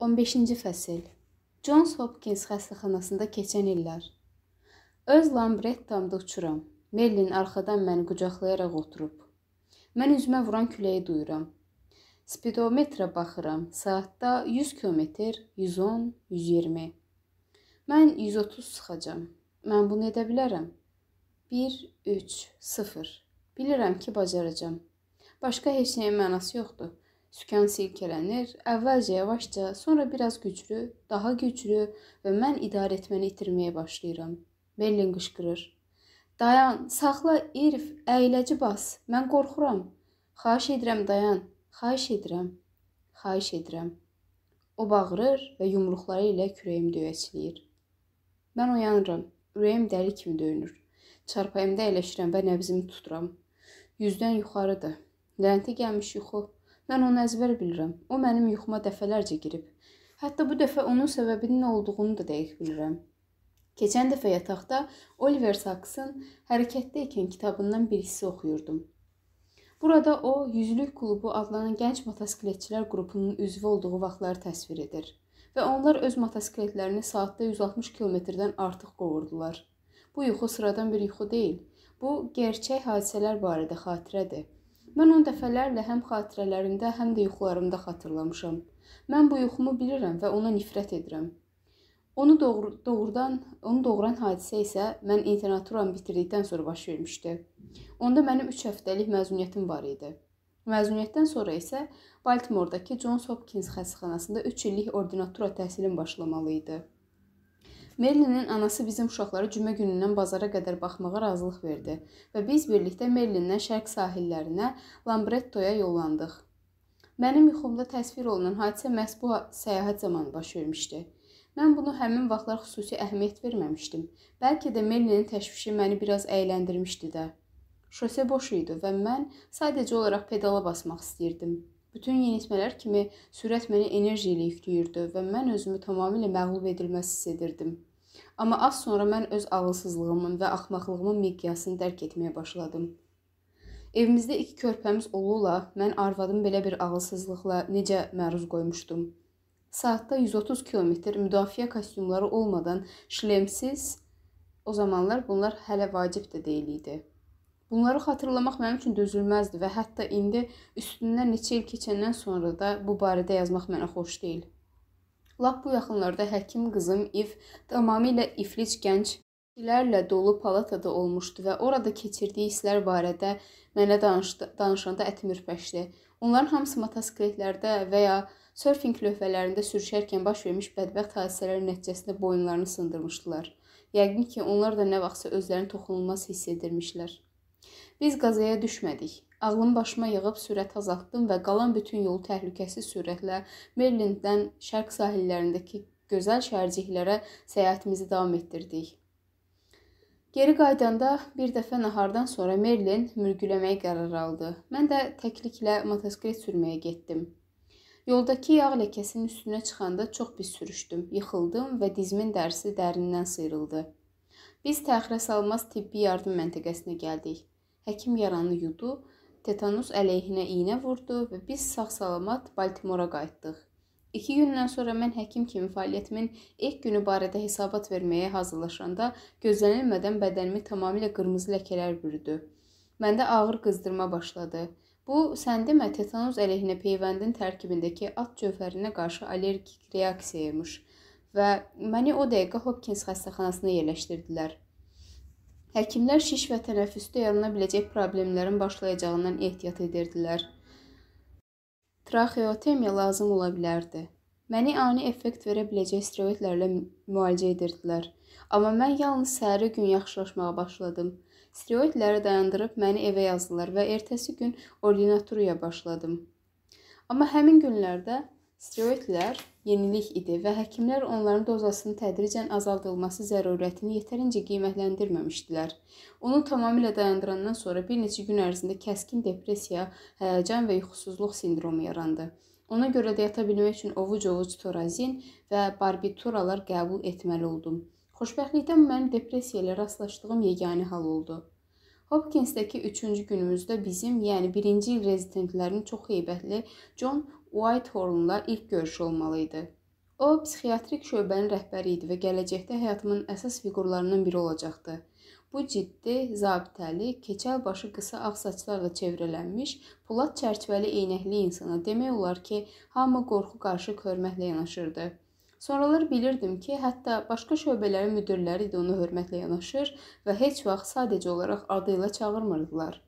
15-ci fəsil. Johns Hopkins xəstəxanasında keçən illər. Öz lambrettamda uçuram. Merlin arxadan məni qucaqlayaraq oturub. Mən üzümə vuran küləyi duyuram. Spidometrə baxıram. Saatda 100 km, 110, 120. Mən 130 sıxacam. Mən bunu edə bilərəm. 1 3 0. Bilirəm ki, bacaracağam. Başqa heç nəyin mənası yoxdur sükan silkələnir. Əvvəlcə yavaşca, sonra biraz güclü, daha güclü və mən idarə etməni itirməyə başlayıram. Berlin qışqırır. Dayan, saxla, Irif, əyləci bas. Mən qorxuram. Xahiş edirəm, dayan. Xahiş edirəm. Xahiş edirəm. O bağırır və yumruqları ilə kürəyimi döyəcləyir. Mən oyanıram. Ürəyim dəli kimi döyünür. Çarpayımda əyləşirəm və nəbzimi tuturam. Yüzdən yuxarıdır. Lənti gəlmiş yuxu. Mən onu əzbər bilirəm. O mənim yuxuma dəfələrcə girib. Hətta bu dəfə onun səbəbinin nə olduğunu da dəqiq bilirəm. Keçən dəfə yataqda Oliver Saksın hərəkətdə ikən kitabından bir hissə oxuyurdum. Burada o, Yüzlük klubu adlanan gənc motosikletçilər qrupunun üzvü olduğu vaxtları təsvir edir və onlar öz motosikletlərini saatda 160 kilometrdən artıq qovurdular. Bu yuxu sıradan bir yuxu deyil. Bu gerçək hadisələr barədə xatirədir. Mən onu dəfələrlə həm xatirələrimdə, həm də yuxularımda xatırlamışam. Mən bu yuxumu bilirəm və ona nifrət edirəm. Onu doğru, doğrudan, onu doğuran hadisə isə mən internaturamı bitirdikdən sonra baş vermişdi. Onda mənim 3 həftəlik məzuniyyətim var idi. Məzuniyyətdən sonra isə Baltimordakı Johns Hopkins xəstəxanasında 3 illik ordinatura təhsilim başlamalı idi. Merlinin anası bizim uşaqlara cümə günündən bazara qədər baxmağa razılıq verdi və biz birlikdə Merlindən şərq sahillərinə, Lambrettoya yollandıq. Mənim yuxumda təsvir olunan hadisə məhz bu səyahət zamanı baş vermişdi. Mən bunu həmin vaxtlar xüsusi əhəmiyyət verməmişdim. Bəlkə də Merlinin təşvişi məni biraz əyləndirmişdi də. Şose boş idi və mən sadəcə olaraq pedala basmaq istəyirdim. Bütün yeniyetmələr kimi sürət məni enerji ilə yükləyirdi və mən özümü tamamilə məğlub edilməz hiss edirdim. Amma az sonra mən öz ağılsızlığımın və axmaqlığımın miqyasını dərk etməyə başladım. Evimizdə iki körpəmiz olula, mən arvadım belə bir ağılsızlıqla necə məruz qoymuşdum. Saatda 130 kilometr müdafiə kostyumları olmadan şlemsiz o zamanlar bunlar hələ vacib də deyildi. Bunları xatırlamaq mənim üçün dözülməzdir və hətta indi üstündən neçə il keçəndən sonra da bu barədə yazmaq mənə xoş deyil. Lap bu yaxınlarda həkim qızım İv tamamilə iflic gənc kişilərlə dolu palatada olmuşdu və orada keçirdiyi hisslər barədə mənə danışdı, danışanda ətim ürpəşdi. Onların hamısı motosikletlərdə və ya sörfinq lövhələrində sürüşərkən baş vermiş bədbəxt hadisələr nəticəsində boyunlarını sındırmışdılar. Yəqin ki, onlar da nə vaxtsa özlərini toxunulmaz hiss edirmişlər. Biz qazaya düşmədik. Ağlım başıma yığıb sürəti azaltdım və qalan bütün yolu təhlükəsiz sürətlə Merlinddən şərq sahillərindəki gözəl şəhərciklərə səyahətimizi davam etdirdik. Geri qayıdanda bir dəfə nahardan sonra Merlin mürgüləməyə qərar aldı. Mən də təkliklə motosiklet sürməyə getdim. Yoldakı yağ ləkəsinin üstünə çıxanda çox pis sürüşdüm, yıxıldım və dizmin dərsi dərindən sıyrıldı. Biz təxirə salmaz tibbi yardım məntəqəsinə gəldik. Həkim yaranı yudu, tetanus əleyhinə iynə vurdu və biz sağ-salamat Baltimora qayıtdıq. 2 gündən sonra mən həkim kimi fəaliyyətimin ilk günü barədə hesabat verməyə hazırlaşanda gözlənilmədən bədənimi tamamilə qırmızı ləkələr bürüdü. Məndə ağır qızdırma başladı. Bu, sən demə, tetanus əleyhinə peyvəndin tərkibindəki at cövhərinə qarşı allergik reaksiyaymış və məni o dəqiqə Hopkins xəstəxanasına yerləşdirdilər. Həkimlər şiş və tənəffüsdə yarana biləcək problemlərin başlayacağından ehtiyat edirdilər. Traxeotemiya lazım ola bilərdi. Məni ani effekt verə biləcək steroidlərlə müalicə edirdilər. Amma mən yalnız səhəri gün yaxşılaşmağa başladım. Steroidləri dayandırıb məni evə yazdılar və ertəsi gün ordinaturaya başladım. Amma həmin günlərdə Steroidlər yenilik idi və həkimlər onların dozasının tədricən azaldılması zərurətini yetərincə qiymətləndirməmişdilər. Onu tamamilə dayandırandan sonra bir neçə gün ərzində kəskin depressiya, həyəcan və yuxusuzluq sindromu yarandı. Ona görə də yata bilmək üçün ovuc-ovuc torazin və barbituralar qəbul etməli oldum. Xoşbəxtlikdən mənim depressiyayla rastlaşdığım yeganə hal oldu. Hopkinsdəki 3-cü günümüzdə bizim, yəni 1-ci il rezidentlərinin çox heybətli John Whitehornla ilk görüşü olmalı idi. O, psixiatrik şöbənin rəhbəri idi və gələcəkdə həyatımın əsas fiqurlarından biri olacaqdı. Bu ciddi, zabitəli, keçəl başı qısa ağ saçlarla çevrələnmiş, polad çərçivəli eynəkli insana demək olar ki, hamı qorxu qarşı hörmətlə yanaşırdı. Sonralar bilirdim ki, hətta başqa şöbələrin müdirləri də onu hörmətlə yanaşır və heç vaxt sadəcə olaraq adı ilə çağırmırdılar.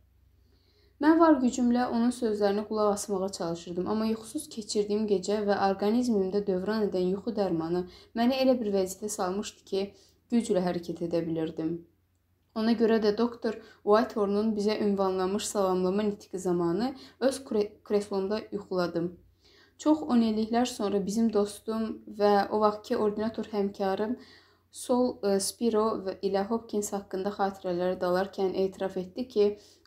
Mən var gücümlə onun sözlərinə qulaq asmağa çalışırdım, amma yuxusuz keçirdiyim gecə və orqanizmimdə dövran edən yuxu dərmanı məni elə bir vəziyyətə salmışdı ki, güclə hərəkət edə bilirdim. Ona görə də doktor Whitehorn-un bizə ünvanlamış salamlama nitqi zamanı öz kre kreslomda yuxuladım. Çox onilliklər sonra bizim dostum və o vaxtki ordinator həmkarım Sol e, Spiro ilə Hopkins haqqında xatirələrə dalarkən etiraf etdi ki,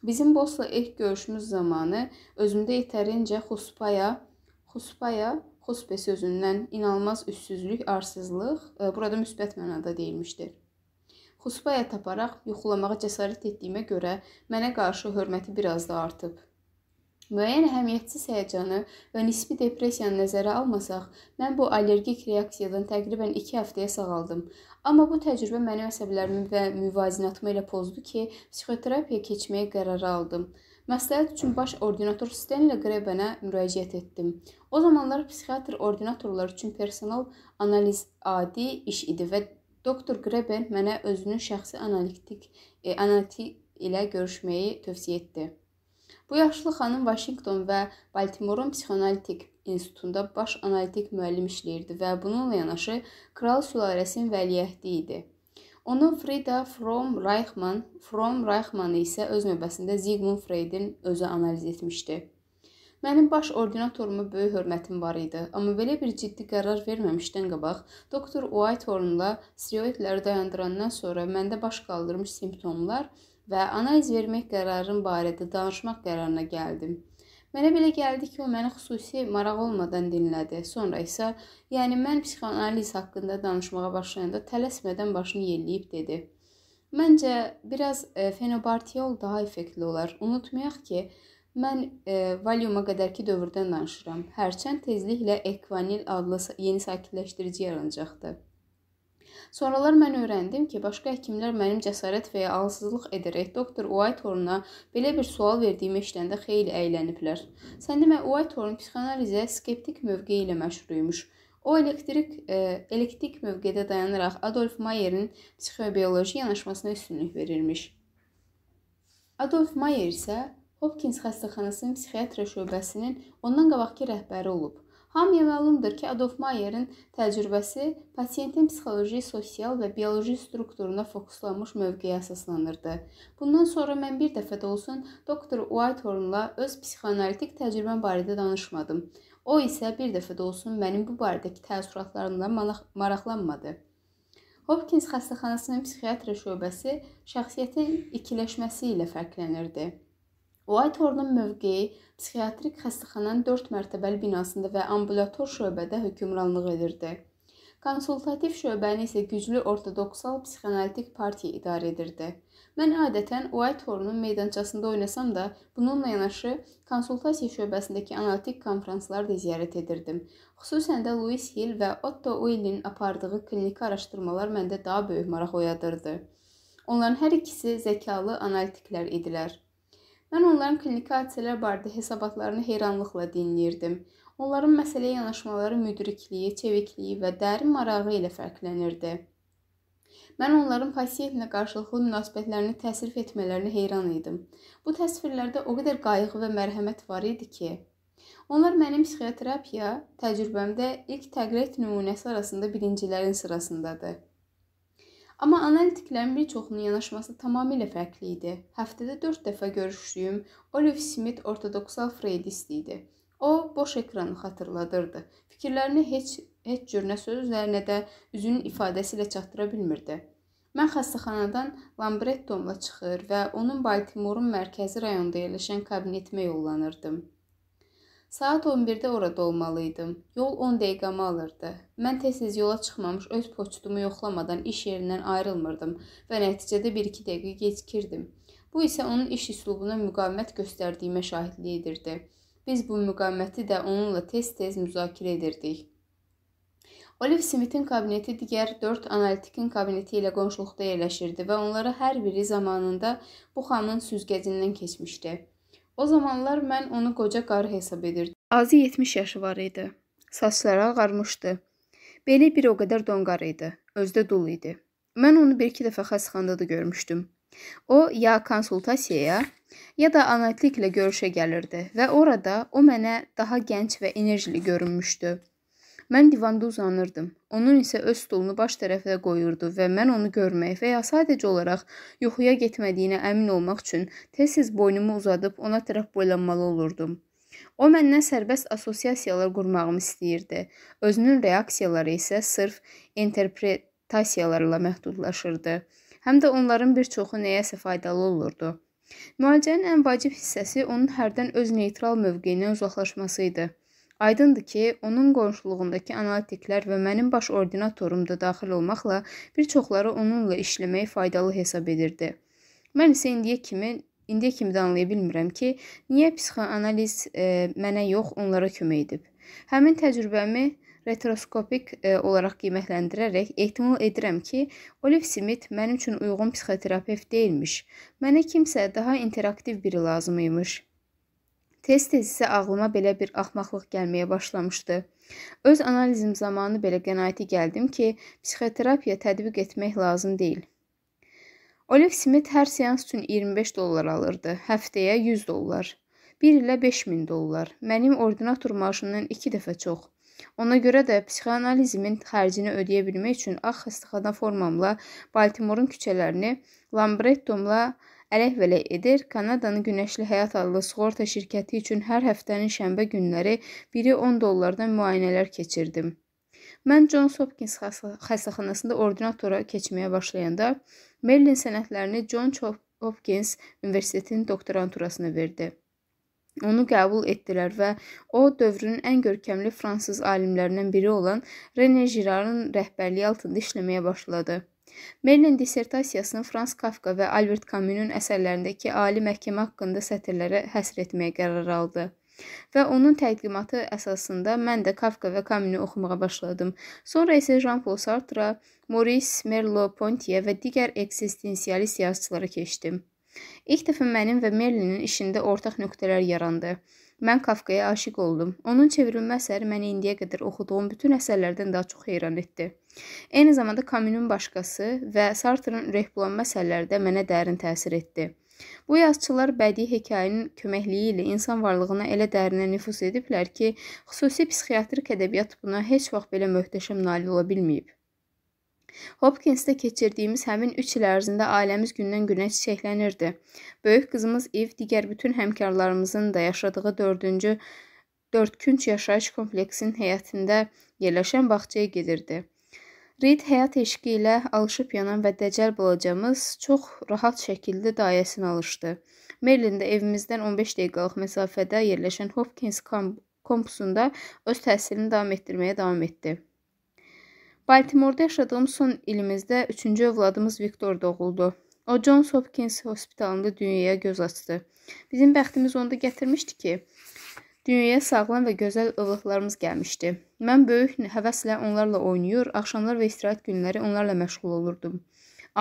bizim bossla ilk görüşümüz zamanı özümdə yetərincə xuspaya, xuspaya, xuspe sözündən inanılmaz üssüzlük, arsızlıq, e, burada müsbət mənada deyilmişdir. Xuspaya taparaq yuxulamağa cəsarət etdiyimə görə mənə qarşı hörməti biraz da artıb müəyyən əhəmiyyətsiz həyəcanı və nisbi depressiyanı nəzərə almasaq, mən bu allergik reaksiyadan təqribən 2 həftəyə sağaldım. Amma bu təcrübə mənim əsəblərimi və müvazinatımı elə pozdu ki, psixoterapiyaya keçməyə qərar aldım. Məsləhət üçün baş ordinator Stenlə Grebenə müraciət etdim. O zamanlar psixiatr ordinatorlar üçün personal analiz adi iş idi və doktor Greben mənə özünün şəxsi analitik e, analitik ilə görüşməyi tövsiyə etdi. Bu yaşlı xanım Vaşinqton və Baltimorun psixoanalitik institutunda baş analitik müəllim işləyirdi və bununla yanaşı kral sülaləsinin vəliəhdi idi. Onu Frida From Reichmann, From Reichmann isə öz növbəsində Zigmund Freudin özü analiz etmişdi. Mənim baş ordinatoruma böyük hörmətim var idi, amma belə bir ciddi qərar verməmişdən qabaq doktor Whitehorn-la steroidləri dayandırandan sonra məndə baş qaldırmış simptomlar və analiz vermək qərarım barədə danışmaq qərarına gəldim. Mənə belə gəldi ki, o məni xüsusi maraq olmadan dinlədi. Sonra isə, yəni mən psixoanaliz haqqında danışmağa başlayanda tələsmədən başını yelləyib dedi: "Məncə biraz e, fenobartiol daha effektli olar. Unutmayaq ki, mən e, Valiuma qədərki dövrdən danışıram. Hərçənd tezliklə Equanil adlı yeni sakitləşdirici yaranacaqdı." Sonralar mən öyrəndim ki, başqa həkimlər mənim cəsarət və ya ağılsızlıq edərək doktor Whitehorn-a belə bir sual verdiyimi eşidəndə xeyli əyləniblər. Sən demə Whitehorn psixanalizə skeptik mövqeyi ilə məşhur imiş. O elektrik e, elektrik mövqedə dayanaraq Adolf Mayerin psixobioloji yanaşmasına üstünlük verirmiş. Adolf Mayer isə Hopkins xəstəxanasının psixiatriya şöbəsinin ondan qabaqki rəhbəri olub. Hamıya məlumdur ki, Adolf Mayerin təcrübəsi pasiyentin psixoloji, sosial və bioloji strukturuna fokuslanmış mövqeyə əsaslanırdı. Bundan sonra mən bir dəfə də olsun doktor Whitehorn-la öz psixoanalitik təcrübəm barədə danışmadım. O isə bir dəfə də olsun mənim bu barədəki təəssüratlarımla maraqlanmadı. Hopkins xəstəxanasının psixiatr şöbəsi şəxsiyyətin ikiləşməsi ilə fərqlənirdi. Whitehorn-un mövqeyi psixiatrik xəstəxananın 4 mərtəbəli binasında və ambulator şöbədə hökmranlıq edirdi. Konsultativ şöbəni isə güclü ortodoksal psixanalitik partiya idarə edirdi. Mən adətən Whitehorn-un meydançasında oynasam da, bununla yanaşı konsultasiya şöbəsindəki analitik konfransları da ziyarət edirdim. Xüsusən də Louis Hill və Otto Uillin apardığı kliniki araşdırmalar məndə daha böyük maraq oyadırdı. Onların hər ikisi zəkalı analitiklər idilər. Mən onların kommunikasiyalar barədə hesabatlarını heyranlıqla dinləyirdim. Onların məsələyə yanaşmaları müdrikliyi, çevikliyi və dərin marağı ilə fərqlənirdi. Mən onların pasientlə qarşılıqlı münasibətlərini təsvir etmələrinə heyran idim. Bu təsvirlərdə o qədər qayğı və mərhəmət var idi ki, onlar mənim psixoterapiya təcrübəmdə ilk təqlid nümunəsi arasında birincilərin sırasındadır. Amma analitiklərin bir çoxunun yanaşması tamamilə fərqli idi. Həftədə 4 dəfə görüşdüyüm Olive Smith ortodoksal freydist idi. O boş ekranı xatırladırdı. Fikirlərini heç heç cür nə söz üzərinə də üzünün ifadəsi ilə çatdıra bilmirdi. Mən xəstəxanadan Lambrettomla çıxır və onun Baltimorun mərkəzi rayonunda yerləşən kabinetimə yollanırdım. Saat 11-də orada olmalıydım. Yol 10 dəqiqəmi alırdı. Mən tez-tez yola çıxmamış öz poçtumu yoxlamadan iş yerindən ayrılmırdım və nəticədə 1-2 dəqiqə gecikirdim. Bu isə onun iş üslubuna müqavimət göstərdiyimə şahidlik edirdi. Biz bu müqaviməti də onunla tez-tez müzakirə edirdik. Olive Smith'in kabineti digər 4 analitikin kabineti ilə qonşuluqda yerləşirdi və onlara hər biri zamanında bu xanın süzgəcindən keçmişdi. O zamanlar mən onu qoca qarı hesab edirdim. Azı 70 yaşı var idi. Saçları ağarmışdı. Beli bir o qədər donqar idi. Özdə dul idi. Mən onu bir-iki dəfə xəstəxanada da görmüşdüm. O ya konsultasiyaya, ya da analitiklə görüşə gəlirdi və orada o mənə daha gənc və enerjili görünmüşdü. Mən divanda uzanırdım. Onun isə öz stolunu baş tərəfə qoyurdu və mən onu görmək və ya sadəcə olaraq yuxuya getmədiyinə əmin olmaq üçün tez-tez boynumu uzadıb ona tərəf boylanmalı olurdum. O məndən sərbəst assosiasiyalar qurmağımı istəyirdi. Özünün reaksiyaları isə sırf interpretasiyalarla məhdudlaşırdı. Həm də onların bir çoxu nəyəsə faydalı olurdu. Müalicənin ən vacib hissəsi onun hərdən öz neytral mövqeyindən uzaqlaşması idi. Aydındır ki, onun qonşuluğundakı analitiklər və mənim baş ordinatorum da daxil olmaqla bir çoxları onunla işləməyi faydalı hesab edirdi. Mən isə indiyə kimi indiyə kimi də anlaya bilmirəm ki, niyə psixoanaliz e, mənə yox, onlara kömək edib. Həmin təcrübəmi retroskopik e, olaraq qiymətləndirərək ehtimal edirəm ki, Olive Smith mənim üçün uyğun psixoterapevt deyilmiş. Mənə kimsə daha interaktiv biri lazım imiş. Tez-tez isə ağlıma belə bir axmaqlıq gəlməyə başlamışdı. Öz analizim zamanı belə qənaətə gəldim ki, psixoterapiya tətbiq etmək lazım deyil. Olive Smith hər seans üçün 25 dollar alırdı, həftəyə 100 dollar. 1 ilə 5000 dollar. Mənim ordinator maaşımdan 2 dəfə çox. Ona görə də psixoanalizimin xərcini ödəyə bilmək üçün ağ xəstəxana formamla Baltimorun küçələrini Lambrettomla ələk-vələk edir. Kanadanın Günəşli Həyat adlı sığorta şirkəti üçün hər həftənin şənbə günləri biri 10 dollardan müayinələr keçirdim. Mən Johns Hopkins xəstəxanasında ordinatora keçməyə başlayanda Merlin sənədlərini Johns Hopkins Universitetinin doktoranturasına verdi. Onu qəbul etdilər və o dövrün ən görkəmli fransız alimlərindən biri olan René Girardın rəhbərliyi altında işləməyə başladı. Merlin dissertasiyasını Frans Kafka və Albert Camus'un əsərlərindəki ali məhkəmə haqqında sətirlərə həsr etməyə qərar aldı. Və onun təqdimatı əsasında mən də Kafka və Camus'u oxumağa başladım. Sonra isə Jean-Paul Sartre, Maurice Merleau-Ponty və digər eksistensialist yazıçılara keçdim. İlk dəfə mənim və Merlinin işində ortaq nöqtələr yarandı. Mən Kafkaya aşiq oldum. Onun çevrilmə əsəri məni indiyə qədər oxuduğum bütün əsərlərdən daha çox heyran etdi. Eyni zamanda Camus'un başqası və Sartre-ın ürəkbulanma əsərləri də mənə dərin təsir etdi. Bu yazıçılar bədii hekayənin köməkliyi ilə insan varlığına elə dərinə nüfuz ediblər ki, xüsusi psixiatrik ədəbiyyat buna heç vaxt belə möhtəşəm nail ola bilməyib. Hopkinsdə keçirdiyimiz həmin 3 il ərzində ailəmiz gündən-günə çiçəklənirdi. Böyük qızımız Ev digər bütün həmkarlarımızın da yaşadığı 4-cü dördkünc yaşayış kompleksinin həyətində yerləşən bağçaya gedirdi. Reid həyat eşqi ilə alışıb yanan və dəcəl balacamız çox rahat şəkildə dayəsinə alışdı. Merlində evimizdən 15 dəqiqəlik məsafədə yerləşən Hopkins kampusunda öz təhsilini davam etdirməyə davam etdi. Baltimorda yaşadığım son ilimizdə üçüncü övladımız Viktor doğuldu. O Johns Hopkins hospitalında dünyaya göz açdı. Bizim bəxtimiz onda gətirmişdi ki, dünyaya sağlam və gözəl övladlarımız gəlmişdi. Mən böyük həvəslə onlarla oynayır, axşamlar və istirahət günləri onlarla məşğul olurdum.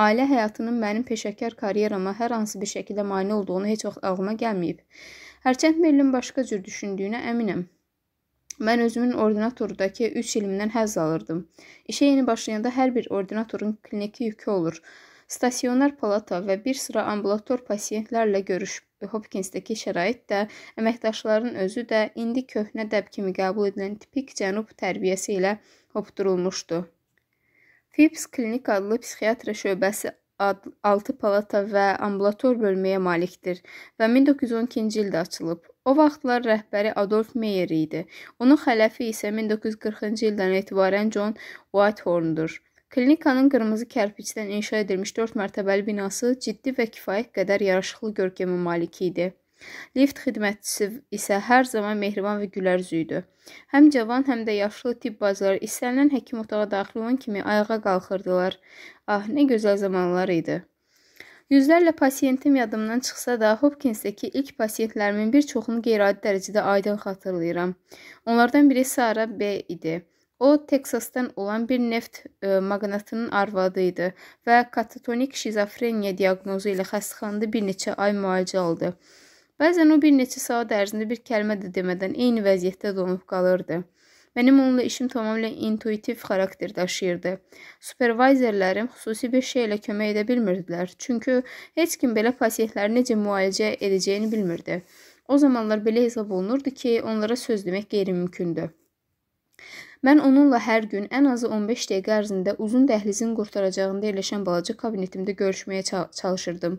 Ailə həyatının mənim peşəkar karyerama hər hansı bir şəkildə mane olduğunu heç vaxt ağlıma gəlməyib. Hərçənd Merlin başqa cür düşündüyünə əminəm. Mən özümün ordinatordakı 3 ilimdən həzz alırdım. İşə yeni başlayanda hər bir ordinatorun kliniki yükü olur. Stasionar palata və bir sıra ambulator pasientlərlə görüş Hopkinsdəki şərait də, əməkdaşların özü də indi köhnə dəb kimi qəbul edilən tipik cənub tərbiyəsi ilə hopdurulmuşdu. Phipps Klinik adlı psixiatriya şöbəsi 6 palata və ambulator bölməyə malikdir və 1912-ci ildə açılıb. O vaxtlar rəhbəri Adolf Meyer idi. Onun xələfi isə 1940-cı ildən etibarən John Whitehorn-dur. Klinikanın qırmızı kərpicdən inşa edilmiş 4 mərtəbəli binası ciddi və kifayət qədər yaraşıqlı görkəmə malik idi. Lift xidmətçisi isə hər zaman mehriban və gülərüz idi. Həm cavan, həm də yaşlı tibb bacıları istənilən həkim otağa daxil olan kimi ayağa qalxırdılar. Ah, nə gözəl zamanlar idi. Yüzlərlə pasiyentim yadımdan çıxsa da, Hopkinsdəki ilk pasiyentlərimin bir çoxunu qeyri-adi dərəcədə aydın xatırlayıram. Onlardan biri Sara B idi. O, Teksasdan olan bir neft ə, e, maqnatının arvadı idi və katatonik şizofreniya diaqnozu ilə xəstəxanada bir neçə ay müalicə aldı. Bəzən o bir neçə saat ərzində bir kəlmə də demədən eyni vəziyyətdə donub qalırdı. Mənim onunla işim tamamilə intuitiv xarakter daşıyırdı. Supervisorlarım xüsusi bir şeylə kömək edə bilmirdilər, çünki heç kim belə pasientləri necə müalicə edəcəyini bilmirdi. O zamanlar belə hesab olunurdu ki, onlara söz demək qeyri-mümkündür. Mən onunla hər gün ən azı 15 dəqiqə ərzində uzun dəhlizin qurtaracağında yerləşən balaca kabinetimdə görüşməyə çalışırdım.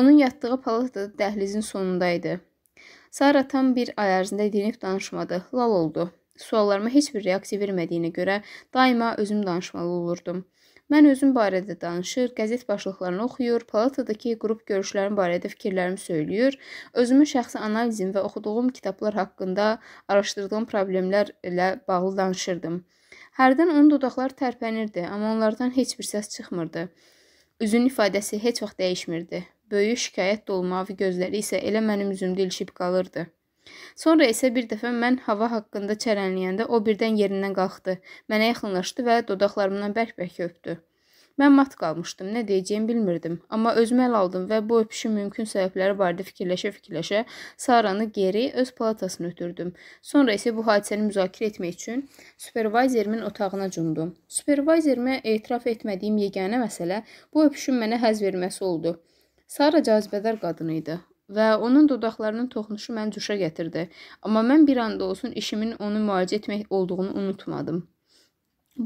Onun yatdığı palata dəhlizin sonunda idi. Sara tam bir ay ərzində dinib danışmadı, lal oldu. Suallarıma heç bir reaksiya vermədiyinə görə daima özüm danışmalı olurdum. Mən özüm barədə danışır, qəzet başlıqlarını oxuyur, palatadakı qrup görüşlərim barədə fikirlərimi söyləyir, özümün şəxsi analizim və oxuduğum kitablar haqqında araşdırdığım problemlərlə bağlı danışırdım. Hərdən onun dodaqları tərpənirdi, amma onlardan heç bir səs çıxmırdı. Üzünün ifadəsi heç vaxt dəyişmirdi. Böyük şikayət dolu mavi gözləri isə elə mənim üzümdə ilişib qalırdı. Sonra isə bir dəfə mən hava haqqında çərənləyəndə o birdən yerindən qalxdı, mənə yaxınlaşdı və dodaqlarımdan bərk-bərk öpdü. Mən mat qalmışdım, nə deyəcəyimi bilmirdim, amma özümə əl aldım və bu öpüşün mümkün səbəbləri barədə fikirləşə-fikirləşə Saranı geri öz palatasına ötürdüm. Sonra isə bu hadisəni müzakirə etmək üçün supervizorimin otağına cumdum. Supervizorimə etiraf etmədiyim yeganə məsələ bu öpüşün mənə həzz verməsi oldu. Sara cazibədar qadın idi və onun dodaqlarının toxunuşu məni cuşa gətirdi. Amma mən bir anda olsun işimin onu müalicə etmək olduğunu unutmadım.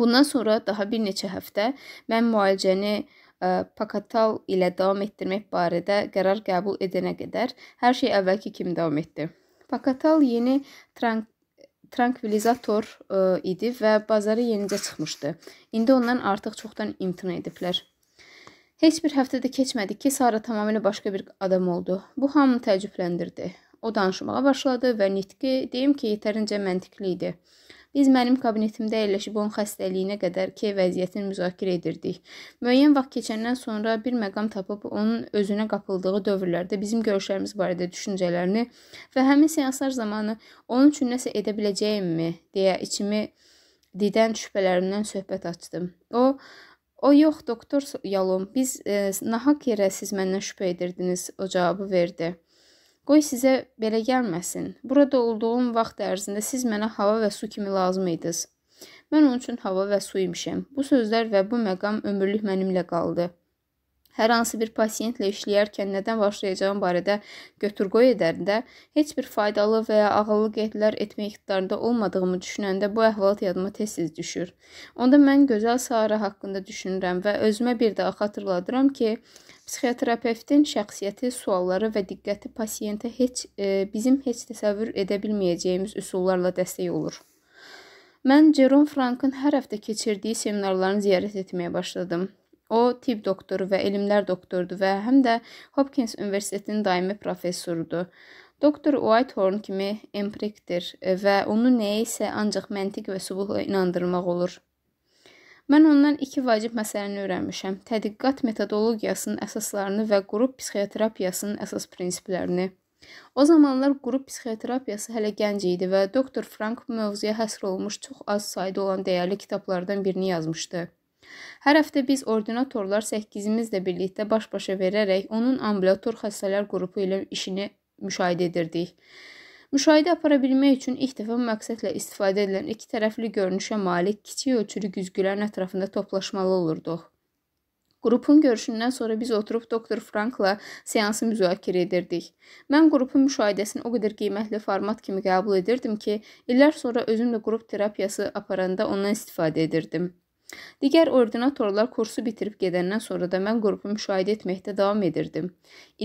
Bundan sonra daha bir neçə həftə mən müalicəni ə, e, Pakatal ilə davam etdirmək barədə qərar qəbul edənə qədər hər şey əvvəlki kimi davam etdi. Pakatal yeni trank trankvilizator ə, e, idi və bazara yenicə çıxmışdı. İndi ondan artıq çoxdan imtina ediblər. Heç bir həftədə keçmədi ki, Sara tamamilə başqa bir adam oldu. Bu hamını təəccübləndirdi. O danışmağa başladı və nitqi deyim ki, yetərincə məntiqli idi. Biz mənim kabinetimdə yerləşib onun xəstəliyinə qədər ki, vəziyyətini müzakirə edirdik. Müəyyən vaxt keçəndən sonra bir məqam tapıb onun özünə qapıldığı dövrlərdə bizim görüşlərimiz barədə düşüncələrini və həmin seanslar zamanı onun üçün nəsə edə biləcəyimmi deyə içimi didən şübhələrimdən söhbət açdım. O O, yox, doktor Yalom, biz e, nahaq yerə siz məndən şübhə edirdiniz, o cavabı verdi. Qoy sizə belə gəlməsin. Burada olduğum vaxt ərzində siz mənə hava və su kimi lazım idiniz. Mən onun üçün hava və su imişəm. Bu sözlər və bu məqam ömürlük mənimlə qaldı hər hansı bir pasiyentlə işləyərkən nədən başlayacağım barədə götür-qoy edərində heç bir faydalı və ya ağıllı qeydlər etmək iqtidarında olmadığımı düşünəndə bu əhvalat yadıma tez-tez düşür. Onda mən gözəl Sara haqqında düşünürəm və özümə bir daha xatırladıram ki, psixoterapevtin şəxsiyyəti, sualları və diqqəti pasiyentə heç e, bizim heç təsəvvür edə bilməyəcəyimiz üsullarla dəstək olur. Mən Jerome Frankın hər həftə keçirdiyi seminarlarını ziyarət etməyə başladım. O tibb doktoru və elmlər doktorudur və həm də Hopkins Universitetinin daimi professorudur. Doktor Whitehorn kimi empirikdir və onu nəyə isə ancaq məntiq və sübutla inandırmaq olur. Mən ondan iki vacib məsələni öyrənmişəm. Tədqiqat metodologiyasının əsaslarını və qrup psixoterapiyasının əsas prinsiplərini. O zamanlar qrup psixoterapiyası hələ gənc idi və doktor Frank bu mövzuya həsr olunmuş çox az sayda olan dəyərli kitablardan birini yazmışdı. Hər həftə biz ordinatorlar 8-imizlə birlikdə baş-başa verərək onun ambulator xəstələr qrupu ilə işini müşahidə edirdik. Müşahidə apara bilmək üçün ilk dəfə məqsədlə istifadə edilən iki tərəfli görünüşə malik kiçik ölçülü güzgülərin ətrafında toplaşmalı olurduq. Qrupun görüşündən sonra biz oturub doktor Frankla seansı müzakirə edirdik. Mən qrupun müşahidəsini o qədər qiymətli format kimi qəbul edirdim ki, illər sonra özümlə qrup terapiyası aparanda ondan istifadə edirdim. Digər ordinatorlar kursu bitirib gedəndən sonra da mən qrupu müşahidə etməkdə davam edirdim.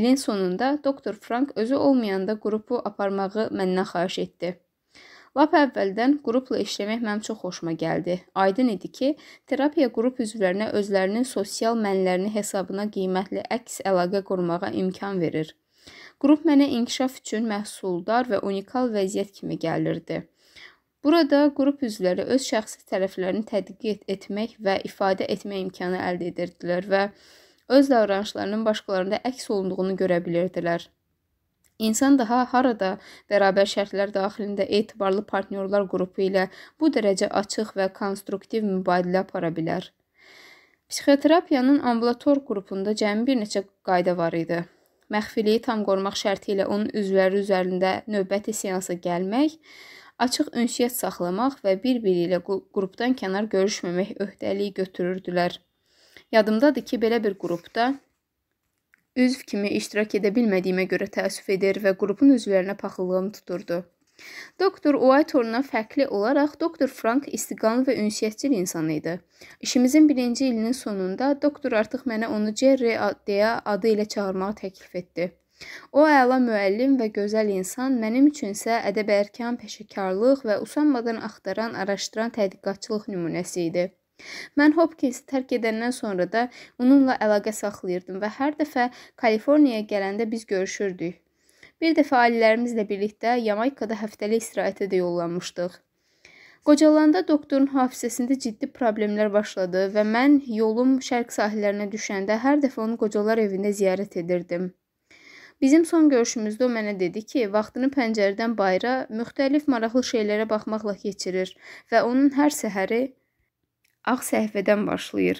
İlin sonunda doktor Frank özü olmayanda qrupu aparmağı məndən xahiş etdi. Lap əvvəldən qrupla işləmək mənim çox xoşuma gəldi. Aydın idi ki, terapiya qrup üzvlərinə özlərinin sosial mənlərini hesabına qiymətli əks əlaqə qurmağa imkan verir. Qrup mənə inkişaf üçün məhsuldar və unikal vəziyyət kimi gəlirdi. Burada qrup üzvləri öz şəxsi tərəflərini tədqiq etmək və ifadə etmək imkanı əldə edirdilər və öz davranışlarının başqalarında əks olunduğunu görə bilirdilər. İnsan daha harada bərabər şərtlər daxilində etibarlı partnyorlar qrupu ilə bu dərəcə açıq və konstruktiv mübadilə apara bilər. Psixoterapiyanın ambulator qrupunda cəmi bir neçə qayda var idi. Məxfiliyi tam qorumaq şərti ilə onun üzvləri üzərində növbəti seansa gəlmək, açıq ünsiyyət saxlamaq və bir-biri ilə qrupdan kənar görüşməmək öhdəliyi götürürdülər. Yadımdadır ki, belə bir qrupda üzv kimi iştirak edə bilmədiyimə görə təəssüf edir və qrupun üzvlərinə paxıllığım tuturdu. Doktor Whitehorn-dan fərqli olaraq doktor Frank istiqanlı və ünsiyyətçil insan idi. İşimizin birinci ilinin sonunda doktor artıq mənə onu Jerry deyə adı ilə çağırmağı təklif etdi. O əla müəllim və gözəl insan, mənim üçünsə ədəb-ərkan, peşəkarlıq və usanmadan axtaran, araşdıran tədqiqatçılıq nümunəsi idi. Mən Hopkinsi tərk edəndən sonra da onunla əlaqə saxlayırdım və hər dəfə Kaliforniyaya gələndə biz görüşürdük. Bir dəfə ailələrimizlə birlikdə Yamaykada həftəlik istirahətə də yollanmışdıq. Qocalanda doktorun hafizəsində ciddi problemlər başladı və mən yolum şərq sahillərinə düşəndə hər dəfə onu qocalar evində ziyarət edirdim. Bizim son görüşümüzdə o mənə dedi ki, vaxtını pəncərədən bayıra müxtəlif maraqlı şeylərə baxmaqla keçirir və onun hər səhəri ağ səhvədən başlayır.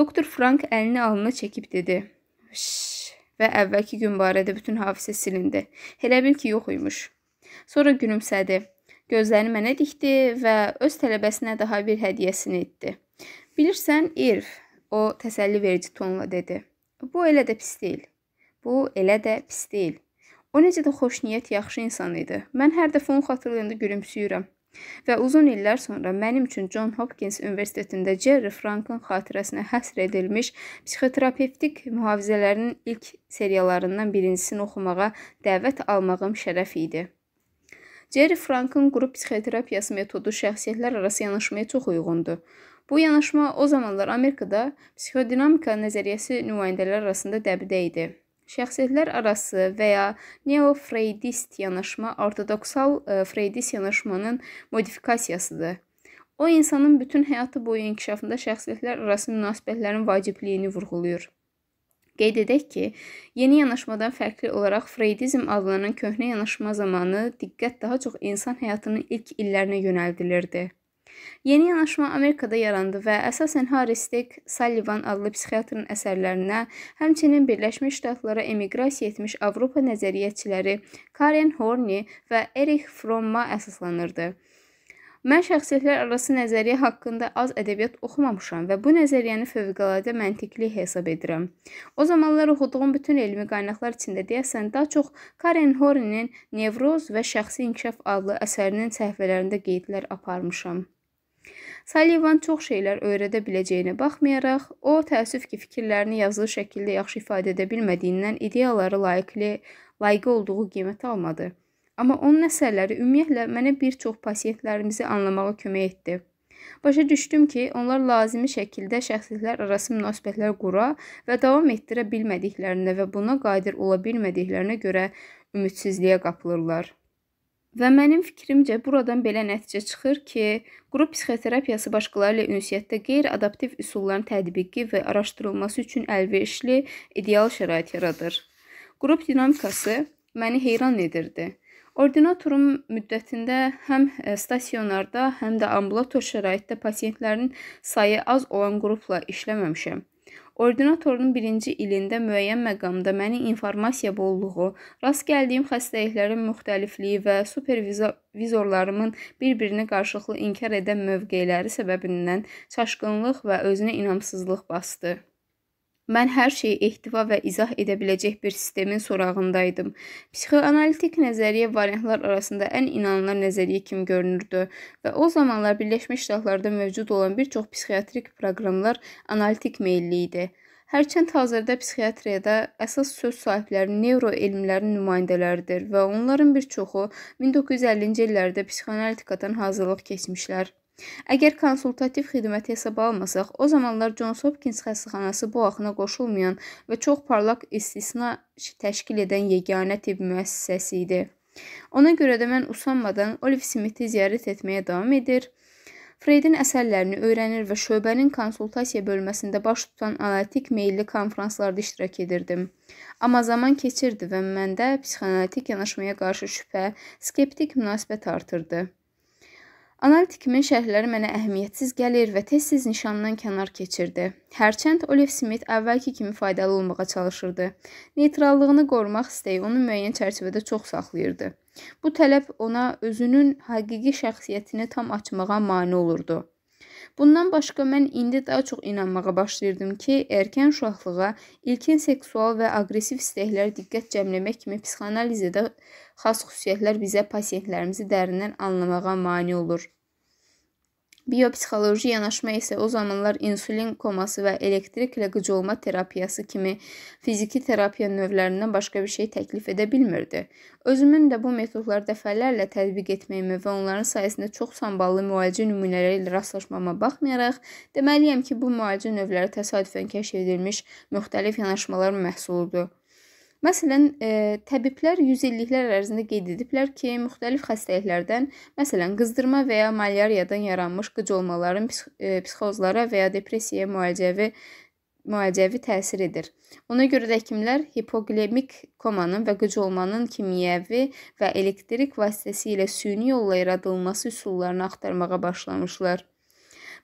Doktor Frank əlini alnına çəkib dedi: "Şş" və əvvəlki gün barədə bütün hafizə silindi. Elə bil ki, yox imiş. Sonra gülümsədi. Gözlərini mənə dikdi və öz tələbəsinə daha bir hədiyyəsini etdi. "Bilirsən, Irv," o təsəlli verici tonla dedi. "Bu elə də pis deyil. Bu elə də pis deyil. O necə də xoşniyyət, yaxşı insan idi. Mən hər dəfə onu xatırlayanda gülümsüyürəm. Və uzun illər sonra mənim üçün John Hopkins Universitetində Jerry Frankın xatirəsinə həsr edilmiş psixoterapevtik mühafizələrinin ilk seriyalarından birincisini oxumağa dəvət almağım şərəf idi. Jerry Frankın qrup psixoterapiyası metodu şəxsiyyətlər arası yanaşmaya çox uyğundur. Bu yanaşma o zamanlar Amerikada psixodinamika nəzəriyyəsi nümayəndələri arasında dəbidə idi. Şəxsiyyətlər arası və ya neofreydist yanaşma ortodoksal e, freydist yanaşmanın modifikasiyasıdır. O insanın bütün həyatı boyu inkişafında şəxsiyyətlər arası münasibətlərin vacibliyini vurğulayır. Qeyd edək ki, yeni yanaşmadan fərqli olaraq freydizm adlanan köhnə yanaşma zamanı diqqət daha çox insan həyatının ilk illərinə yönəldilirdi. Yeni yanaşma Amerikada yarandı və əsasən Harry Stick Sullivan adlı psixiatrın əsərlərinə, həmçinin Birləşmiş Ştatlara emiqrasiya etmiş Avropa nəzəriyyətçiləri Karen Horney və Erich Fromma əsaslanırdı. Mən şəxsiyyətlər arası nəzəriyyə haqqında az ədəbiyyat oxumamışam və bu nəzəriyyəni fövqəladə məntiqli hesab edirəm. O zamanlar oxuduğum bütün elmi qaynaqlar içində deyəsən daha çox Karen Hornenin Nevroz və Şəxsi İnkişaf adlı əsərinin səhifələrində qeydlər aparmışam. Sullivan çox şeylər öyrədə biləcəyinə baxmayaraq, o təəssüf ki, fikirlərini yazılı şəkildə yaxşı ifadə edə bilmədiyindən ideyaları layiqli, layiqi olduğu qiymətə almadı. Amma onun əsərləri ümumiyyətlə mənə bir çox pasiyentlərimizi anlamağa kömək etdi. Başa düşdüm ki, onlar lazımi şəkildə şəxsliklər arası münasibətlər qura və davam etdirə bilmədiklərinə və buna qadir ola bilmədiklərinə görə ümidsizliyə qapılırlar. Və mənim fikrimcə buradan belə nəticə çıxır ki, qrup psixoterapiyası başqaları ilə ünsiyyətdə qeyri-adaptiv üsulların tətbiqi və araşdırılması üçün əlverişli ideal şərait yaradır. Qrup dinamikası məni heyran edirdi. Ordinatorum müddətində həm e, stasionarda, həm də ambulator şəraitdə pasiyentlərin sayı az olan qrupla işləməmişəm. Ordinatorun birinci ilində müəyyən məqamda məni informasiya bolluğu, rast gəldiyim xəstəliklərin müxtəlifliyi və supervizorlarımın bir-birinə qarşılıqlı inkar edən mövqeləri səbəbindən çaşqınlıq və özünə inamsızlıq basdı. Mən hər şeyi ehtiva və izah edə biləcək bir sistemin sorağındaydım. Psixoanalitik nəzəriyyə variantlar arasında ən inanılan nəzəriyyə kimi görünürdü və o zamanlar Birləşmiş Ştatlarda mövcud olan bir çox psixiatrik proqramlar analitik meylli idi. Hərçənd hazırda psixiatriyada əsas söz sahibləri nevroelmlərin nümayəndələridir və onların bir çoxu 1950-ci illərdə psixoanalitikadan hazırlıq keçmişlər. Əgər konsultativ xidməti hesaba almasaq, o zamanlar Johns Hopkins xəstəxanası bu axına qoşulmayan və çox parlaq istisna təşkil edən yeganə tibb müəssisəsi idi. Ona görə də mən usanmadan Olive Smithi ziyarət etməyə davam edir. Freydin əsərlərini öyrənir və şöbənin konsultasiya bölməsində baş tutan analitik meylli konfranslarda iştirak edirdim. Amma zaman keçirdi və məndə psixoanalitik yanaşmaya qarşı şübhə, skeptik münasibət artırdı. Analitikimin şərhləri mənə əhəmiyyətsiz gəlir və tez-tez nişandan kənar keçirdi. Hərçənd Olive Smith əvvəlki kimi faydalı olmağa çalışırdı. Neytrallığını qorumaq istəyi onu müəyyən çərçivədə çox saxlayırdı. Bu tələb ona özünün həqiqi şəxsiyyətini tam açmağa mane olurdu. Bundan başqa mən indi daha çox inanmağa başlayırdım ki, erkən uşaqlığa ilkin seksual və aqressiv istəklər diqqət cəmləmək kimi psixoanalizdə xas xüsusiyyətlər bizə pasiyentlərimizi dərindən anlamağa mane olur. Biopsixoloji yanaşma isə o zamanlar insulin koması və elektriklə qıcolma terapiyası kimi fiziki terapiya növlərindən başqa bir şey təklif edə bilmirdi. Özümün də bu metodları dəfələrlə tətbiq etməyimə və onların sayəsində çox samballı müalicə nümunələri ilə rastlaşmama baxmayaraq, deməliyəm ki, bu müalicə növləri təsadüfən kəşf edilmiş müxtəlif yanaşmaların məhsuludur. Məsələn, e, təbiblər yüzilliklər ərzində qeyd ediblər ki, müxtəlif xəstəliklərdən, məsələn, qızdırma və ya malyariyadan yaranmış qıcolmaların psix e, psixozlara və ya depressiyaya müalicəvi müalicəvi təsir edir. Ona görə də həkimlər hipoqlemik komanın və qıcolmanın kimyəvi və elektrik vasitəsilə süni yolla yaradılması üsullarını axtarmağa başlamışlar.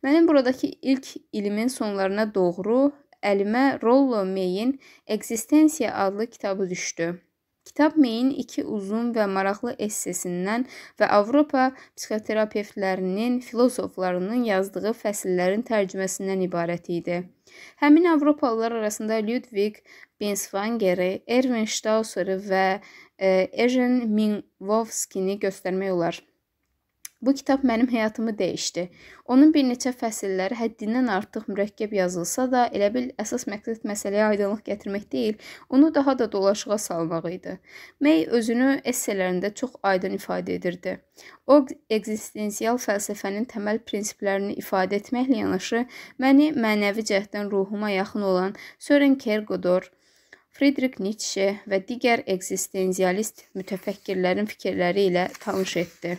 Mənim buradakı ilk ilimin sonlarına doğru əlimə Rollo Meyin Existensiya adlı kitabı düşdü. Kitab Meyin iki uzun və maraqlı essesindən və Avropa psixoterapevtlərinin, filosoflarının yazdığı fəsillərin tərcüməsindən ibarət idi. Həmin Avropalılar arasında Ludwig Binswangeri, Erwin Stauseri və Ejen Minwowskini göstərmək olar. Bu kitab mənim həyatımı dəyişdi. Onun bir neçə fəsilləri həddindən artıq mürəkkəb yazılsa da, elə bil əsas məqsəd məsələyə aydınlıq gətirmək deyil, onu daha da dolaşığa salmaq idi. May özünü esselərində çox aydın ifadə edirdi. O, ekzistensial fəlsəfənin təməl prinsiplərini ifadə etməklə yanaşı, məni mənəvi cəhətdən ruhuma yaxın olan Sören Kierkegaard Friedrich Nietzsche və digər ekzistensialist mütəfəkkirlərin fikirləri ilə tanış etdi.